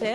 Café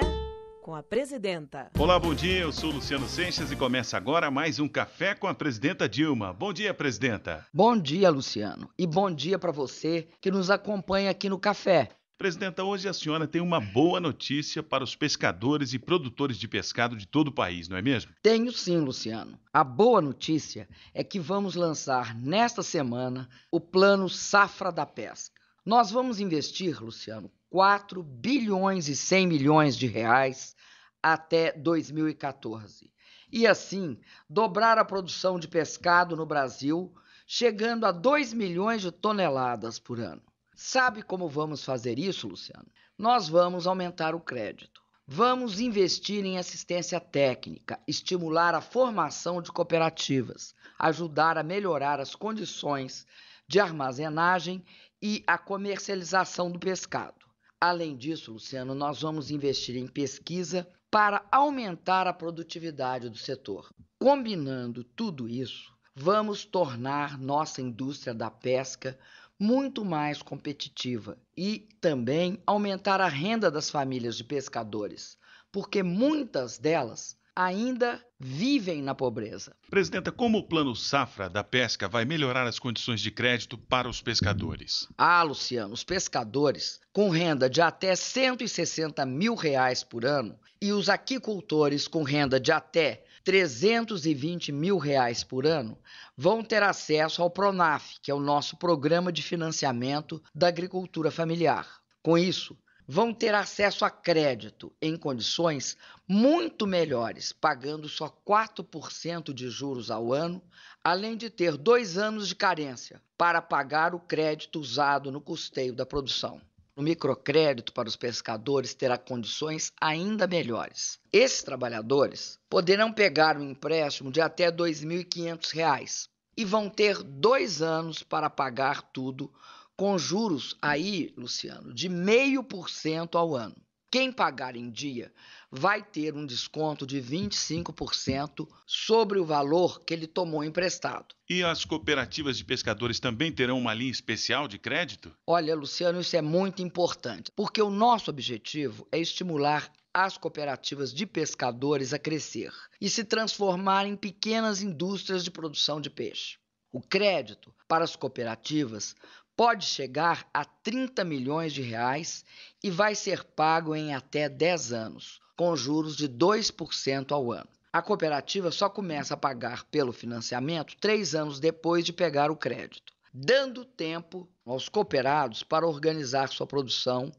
com a Presidenta. Olá, bom dia. Eu sou Luciano Seixas e começa agora mais um Café com a Presidenta Dilma. Bom dia, Presidenta. Bom dia, Luciano. E bom dia para você que nos acompanha aqui no Café. Presidenta, hoje a senhora tem uma boa notícia para os pescadores e produtores de pescado de todo o país, não é mesmo? Tenho sim, Luciano. A boa notícia é que vamos lançar nesta semana o Plano Safra da Pesca. Nós vamos investir, Luciano, 4 bilhões e 100 milhões de reais até 2014. E assim, dobrar a produção de pescado no Brasil, chegando a 2 milhões de toneladas por ano. Sabe como vamos fazer isso, Luciano? Nós vamos aumentar o crédito. Vamos investir em assistência técnica, estimular a formação de cooperativas, ajudar a melhorar as condições de armazenagem e a comercialização do pescado. Além disso, Luciano, nós vamos investir em pesquisa para aumentar a produtividade do setor. Combinando tudo isso, vamos tornar nossa indústria da pesca muito mais competitiva e também aumentar a renda das famílias de pescadores, porque muitas delas ainda vivem na pobreza. Presidenta, como o plano safra da pesca vai melhorar as condições de crédito para os pescadores? Ah, Luciano, os pescadores com renda de até 160 mil reais por ano e os aquicultores com renda de até 320 mil reais por ano vão ter acesso ao PRONAF, que é o nosso programa de financiamento da agricultura familiar. Com isso, vão ter acesso a crédito em condições muito melhores, pagando só 4% de juros ao ano, além de ter dois anos de carência para pagar o crédito usado no custeio da produção. O microcrédito para os pescadores terá condições ainda melhores. Esses trabalhadores poderão pegar um empréstimo de até R$ 2.500 e vão ter dois anos para pagar tudo com juros aí, Luciano, de 0,5% ao ano. Quem pagar em dia vai ter um desconto de 25% sobre o valor que ele tomou emprestado. E as cooperativas de pescadores também terão uma linha especial de crédito? Olha, Luciano, isso é muito importante, porque o nosso objetivo é estimular as cooperativas de pescadores a crescer e se transformar em pequenas indústrias de produção de peixe. O crédito para as cooperativas pode chegar a 30 milhões de reais e vai ser pago em até 10 anos, com juros de 2% ao ano. A cooperativa só começa a pagar pelo financiamento três anos depois de pegar o crédito, dando tempo aos cooperados para organizar sua produção,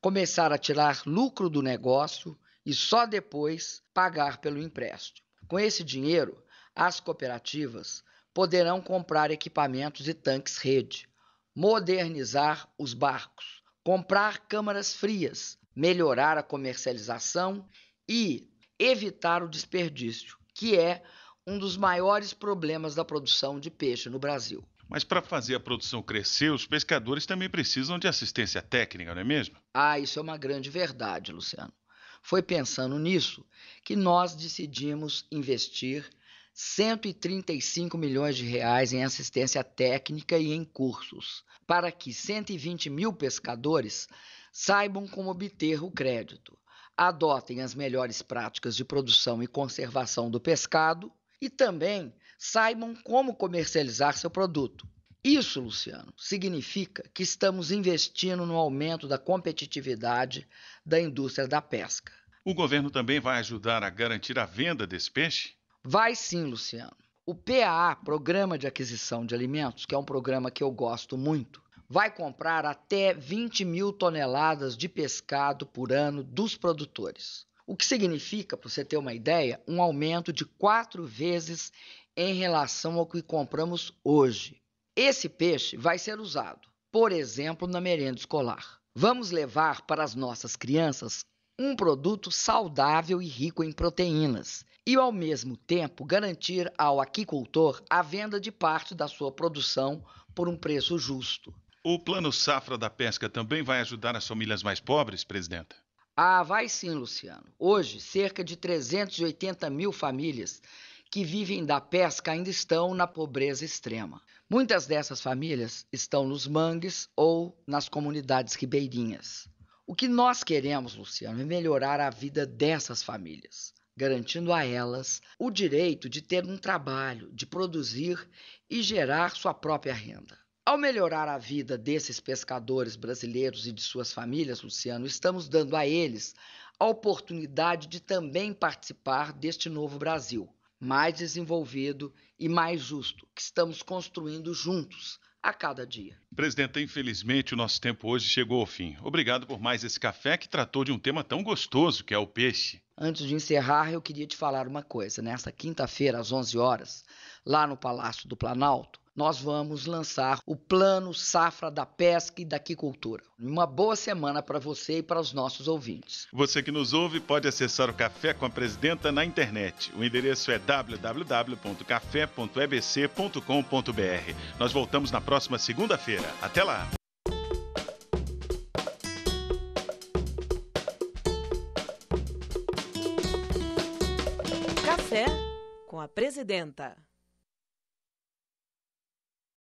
começar a tirar lucro do negócio e só depois pagar pelo empréstimo. Com esse dinheiro, as cooperativas poderão comprar equipamentos e tanques rede, modernizar os barcos, comprar câmaras frias, melhorar a comercialização e evitar o desperdício, que é um dos maiores problemas da produção de peixe no Brasil. Mas para fazer a produção crescer, os pescadores também precisam de assistência técnica, não é mesmo? Ah, isso é uma grande verdade, Luciano. Foi pensando nisso que nós decidimos investir 135 milhões de reais em assistência técnica e em cursos, para que 120 mil pescadores saibam como obter o crédito, adotem as melhores práticas de produção e conservação do pescado e também saibam como comercializar seu produto. Isso, Luciano, significa que estamos investindo no aumento da competitividade da indústria da pesca. O governo também vai ajudar a garantir a venda desse peixe? Vai sim, Luciano. O PAA, Programa de Aquisição de Alimentos, que é um programa que eu gosto muito, vai comprar até 20 mil toneladas de pescado por ano dos produtores. O que significa, para você ter uma ideia, um aumento de quatro vezes em relação ao que compramos hoje. Esse peixe vai ser usado, por exemplo, na merenda escolar. Vamos levar para as nossas crianças um produto saudável e rico em proteínas, e ao mesmo tempo garantir ao aquicultor a venda de parte da sua produção por um preço justo. O Plano Safra da Pesca também vai ajudar as famílias mais pobres, presidenta? Ah, vai sim, Luciano. Hoje, cerca de 380 mil famílias que vivem da pesca ainda estão na pobreza extrema. Muitas dessas famílias estão nos mangues ou nas comunidades ribeirinhas. O que nós queremos, Luciano, é melhorar a vida dessas famílias, garantindo a elas o direito de ter um trabalho, de produzir e gerar sua própria renda. Ao melhorar a vida desses pescadores brasileiros e de suas famílias, Luciano, estamos dando a eles a oportunidade de também participar deste novo Brasil, mais desenvolvido e mais justo, que estamos construindo juntos, a cada dia. Presidenta, infelizmente o nosso tempo hoje chegou ao fim. Obrigado por mais esse café que tratou de um tema tão gostoso que é o peixe. Antes de encerrar, eu queria te falar uma coisa. Nesta quinta-feira, às 11 horas, lá no Palácio do Planalto, nós vamos lançar o Plano Safra da Pesca e da Aquicultura. Uma boa semana para você e para os nossos ouvintes. Você que nos ouve pode acessar o Café com a Presidenta na internet. O endereço é www.café.ebc.com.br. Nós voltamos na próxima segunda-feira. Até lá! Café com a Presidenta.